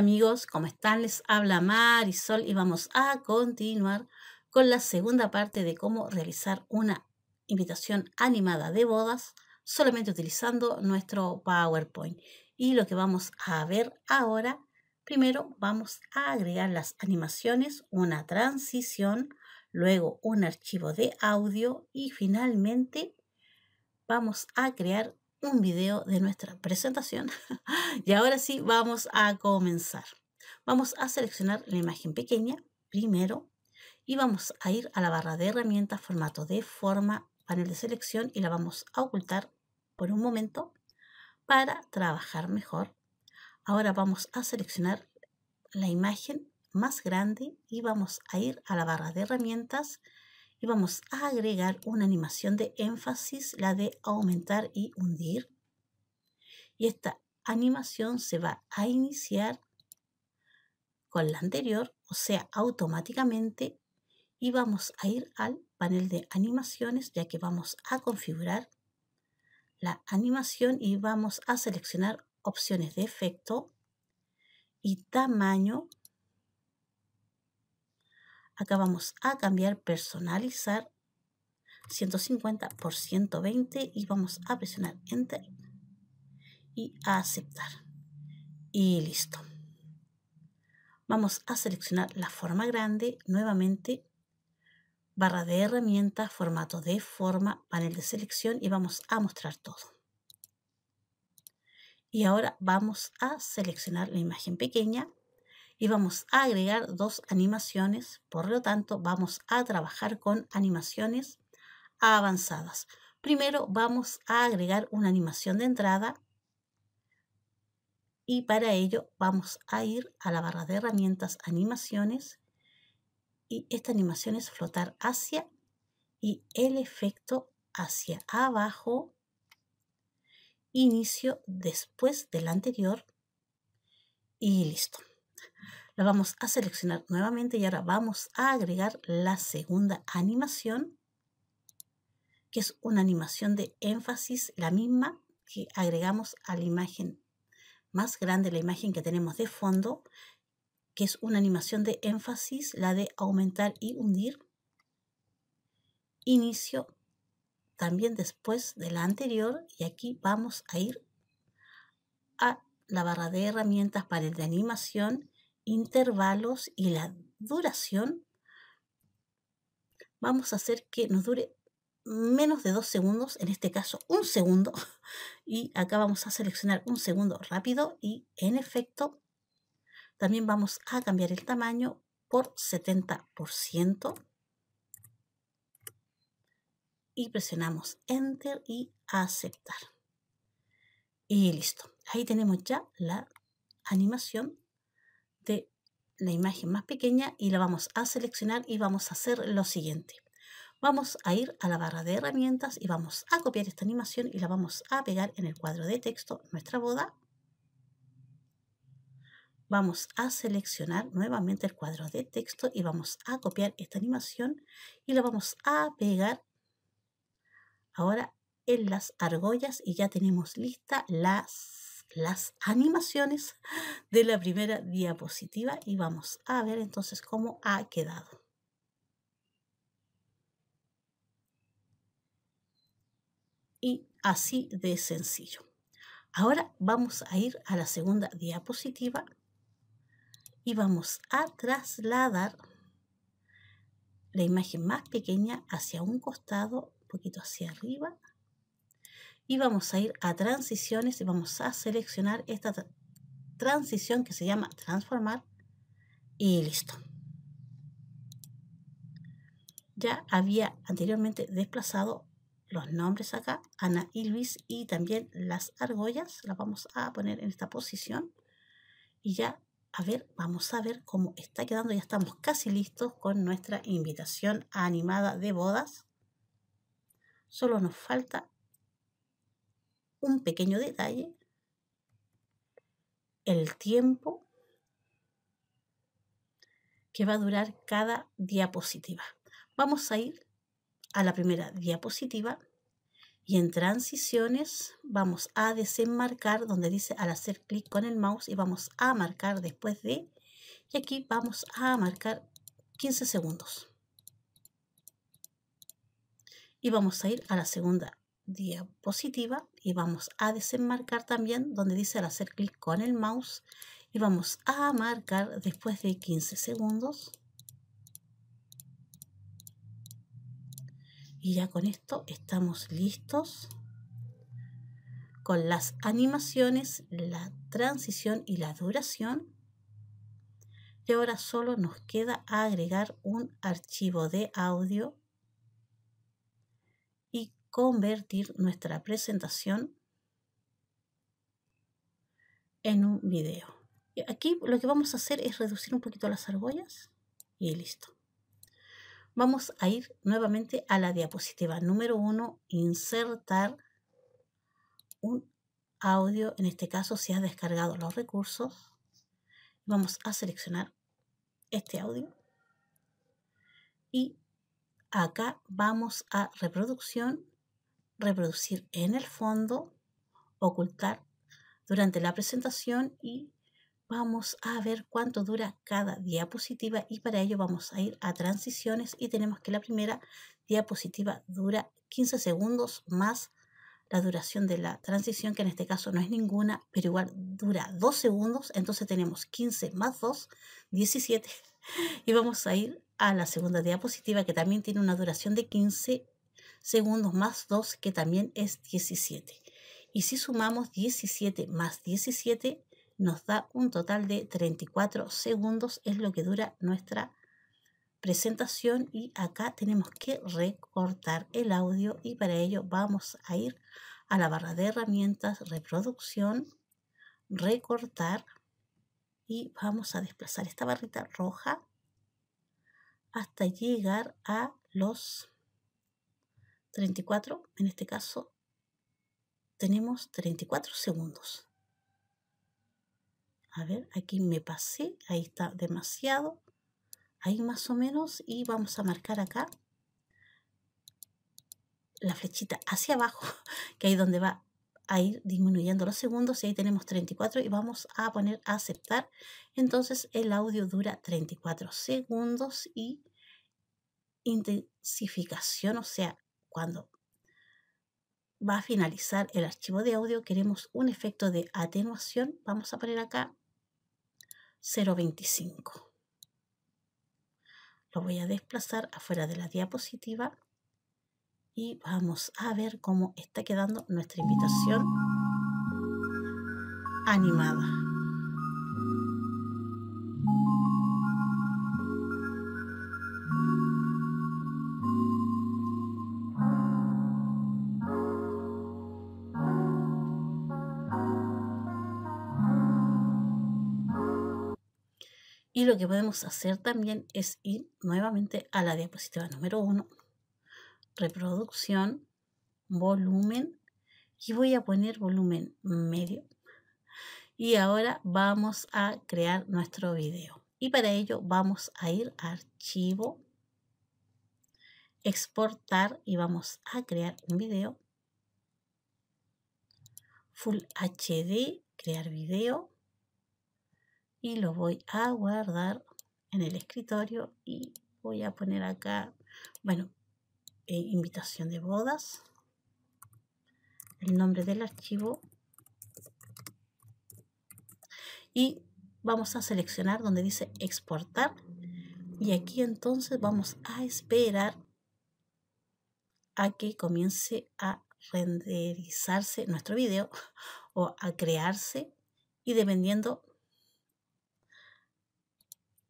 amigos? ¿Cómo están? Les habla Marisol y vamos a continuar con la segunda parte de cómo realizar una invitación animada de bodas solamente utilizando nuestro PowerPoint. Y lo que vamos a ver ahora, primero vamos a agregar las animaciones, una transición, luego un archivo de audio y finalmente vamos a crear un video de nuestra presentación. y ahora sí, vamos a comenzar. Vamos a seleccionar la imagen pequeña primero y vamos a ir a la barra de herramientas, formato de forma, panel de selección y la vamos a ocultar por un momento para trabajar mejor. Ahora vamos a seleccionar la imagen más grande y vamos a ir a la barra de herramientas, y vamos a agregar una animación de énfasis, la de aumentar y hundir. Y esta animación se va a iniciar con la anterior, o sea, automáticamente, y vamos a ir al panel de animaciones, ya que vamos a configurar la animación y vamos a seleccionar opciones de efecto y tamaño Acá vamos a cambiar personalizar 150 por 120 y vamos a presionar enter y a aceptar. Y listo. Vamos a seleccionar la forma grande nuevamente barra de herramientas, formato de forma, panel de selección y vamos a mostrar todo. Y ahora vamos a seleccionar la imagen pequeña y vamos a agregar dos animaciones, por lo tanto vamos a trabajar con animaciones avanzadas. Primero vamos a agregar una animación de entrada y para ello vamos a ir a la barra de herramientas animaciones y esta animación es flotar hacia y el efecto hacia abajo, inicio después del anterior y listo. Lo vamos a seleccionar nuevamente y ahora vamos a agregar la segunda animación, que es una animación de énfasis, la misma que agregamos a la imagen más grande, la imagen que tenemos de fondo, que es una animación de énfasis, la de aumentar y hundir. Inicio también después de la anterior y aquí vamos a ir a la barra de herramientas para el de animación, intervalos y la duración, vamos a hacer que nos dure menos de dos segundos, en este caso un segundo, y acá vamos a seleccionar un segundo rápido y en efecto también vamos a cambiar el tamaño por 70% y presionamos enter y aceptar y listo Ahí tenemos ya la animación de la imagen más pequeña y la vamos a seleccionar y vamos a hacer lo siguiente. Vamos a ir a la barra de herramientas y vamos a copiar esta animación y la vamos a pegar en el cuadro de texto Nuestra boda. Vamos a seleccionar nuevamente el cuadro de texto y vamos a copiar esta animación y la vamos a pegar ahora en las argollas y ya tenemos lista las las animaciones de la primera diapositiva y vamos a ver entonces cómo ha quedado. Y así de sencillo. Ahora vamos a ir a la segunda diapositiva y vamos a trasladar la imagen más pequeña hacia un costado, un poquito hacia arriba y vamos a ir a transiciones y vamos a seleccionar esta transición que se llama transformar y listo. Ya había anteriormente desplazado los nombres acá, Ana y Luis, y también las argollas, las vamos a poner en esta posición. Y ya, a ver, vamos a ver cómo está quedando. Ya estamos casi listos con nuestra invitación animada de bodas. Solo nos falta un pequeño detalle, el tiempo que va a durar cada diapositiva. Vamos a ir a la primera diapositiva y en transiciones vamos a desenmarcar donde dice al hacer clic con el mouse y vamos a marcar después de y aquí vamos a marcar 15 segundos. Y vamos a ir a la segunda diapositiva y vamos a desenmarcar también donde dice al hacer clic con el mouse y vamos a marcar después de 15 segundos. Y ya con esto estamos listos con las animaciones, la transición y la duración. Y ahora solo nos queda agregar un archivo de audio convertir nuestra presentación en un video. Aquí lo que vamos a hacer es reducir un poquito las argollas y listo. Vamos a ir nuevamente a la diapositiva número 1, insertar un audio, en este caso si has descargado los recursos. Vamos a seleccionar este audio y acá vamos a reproducción reproducir en el fondo, ocultar durante la presentación y vamos a ver cuánto dura cada diapositiva y para ello vamos a ir a transiciones y tenemos que la primera diapositiva dura 15 segundos más la duración de la transición, que en este caso no es ninguna, pero igual dura 2 segundos, entonces tenemos 15 más 2, 17, y vamos a ir a la segunda diapositiva que también tiene una duración de 15 segundos más 2, que también es 17. Y si sumamos 17 más 17, nos da un total de 34 segundos, es lo que dura nuestra presentación y acá tenemos que recortar el audio y para ello vamos a ir a la barra de herramientas, reproducción, recortar y vamos a desplazar esta barrita roja hasta llegar a los 34, en este caso, tenemos 34 segundos. A ver, aquí me pasé, ahí está demasiado, ahí más o menos, y vamos a marcar acá la flechita hacia abajo, que ahí donde va a ir disminuyendo los segundos, y ahí tenemos 34 y vamos a poner a aceptar. Entonces el audio dura 34 segundos y intensificación, o sea, cuando va a finalizar el archivo de audio, queremos un efecto de atenuación. Vamos a poner acá 0.25. Lo voy a desplazar afuera de la diapositiva y vamos a ver cómo está quedando nuestra invitación animada. Y lo que podemos hacer también es ir nuevamente a la diapositiva número 1, reproducción, volumen, y voy a poner volumen medio. Y ahora vamos a crear nuestro video. Y para ello vamos a ir a archivo, exportar y vamos a crear un video. Full HD, crear video y lo voy a guardar en el escritorio y voy a poner acá, bueno, eh, invitación de bodas, el nombre del archivo y vamos a seleccionar donde dice exportar y aquí entonces vamos a esperar a que comience a renderizarse nuestro video o a crearse y dependiendo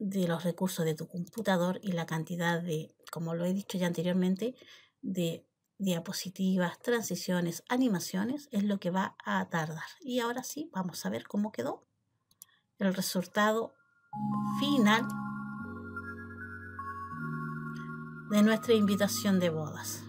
de los recursos de tu computador y la cantidad de, como lo he dicho ya anteriormente, de diapositivas, transiciones, animaciones, es lo que va a tardar. Y ahora sí, vamos a ver cómo quedó el resultado final de nuestra invitación de bodas.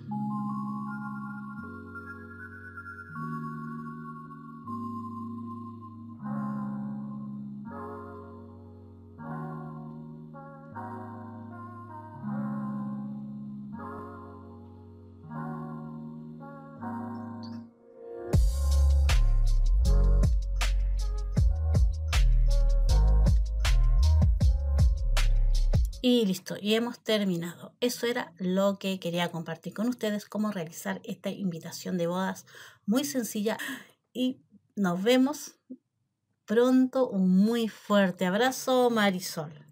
Y listo, y hemos terminado. Eso era lo que quería compartir con ustedes, cómo realizar esta invitación de bodas muy sencilla. Y nos vemos pronto. Un muy fuerte abrazo, Marisol.